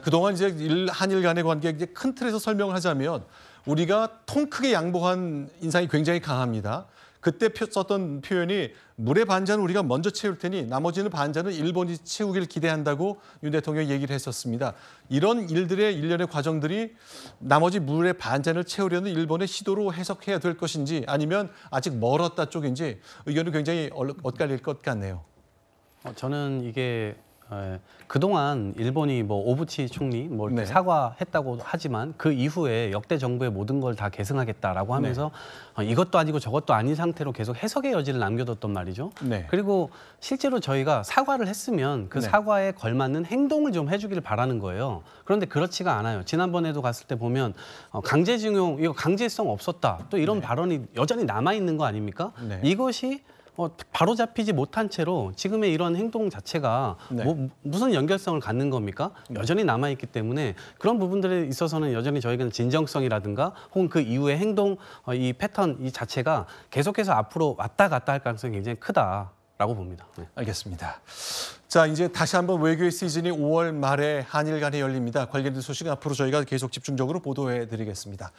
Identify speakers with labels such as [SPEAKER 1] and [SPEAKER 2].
[SPEAKER 1] 그동안 이제 한일 간의 관계 이제 큰 틀에서 설명을 하자면 우리가 통 크게 양보한 인상이 굉장히 강합니다. 그때 썼던 표현이 물의 반잔은 우리가 먼저 채울 테니 나머지는 반잔은 일본이 채우길 기대한다고 윤 대통령이 얘기를 했었습니다. 이런 일들의 일련의 과정들이 나머지 물의 반잔을 채우려는 일본의 시도로 해석해야 될 것인지 아니면 아직 멀었다 쪽인지 의견이 굉장히 엇갈릴 것 같네요. 어, 저는 이게 예, 그동안 일본이 뭐 오부치
[SPEAKER 2] 총리 뭐 이렇게 네. 사과했다고 하지만 그 이후에 역대 정부의 모든 걸 다 계승하겠다라고 하면서 어, 이것도 아니고 저것도 아닌 상태로 계속 해석의 여지를 남겨뒀던 말이죠. 네. 그리고 실제로 저희가 사과를 했으면 그 네. 사과에 걸맞는 행동을 좀 해주기를 바라는 거예요. 그런데 그렇지가 않아요. 지난번에도 갔을 때 보면 어, 강제징용 이거 강제성 없었다 또 이런 네. 발언이 여전히 남아 있는 거 아닙니까? 네. 이것이 어, 바로 잡히지 못한 채로 지금의 이런 행동 자체가 네. 뭐, 무슨 연결성을 갖는 겁니까? 여전히 남아있기 때문에 그런 부분들에 있어서는 여전히 저희는 진정성이라든가 혹은 그 이후의 행동 어, 이 패턴 이 자체가 계속해서 앞으로 왔다 갔다 할 가능성이 굉장히 크다라고 봅니다.
[SPEAKER 1] 네. 알겠습니다. 자 이제 다시 한번 외교의 시즌이 5월 말에 한일 간에 열립니다. 관련된 소식 앞으로 저희가 계속 집중적으로 보도해 드리겠습니다.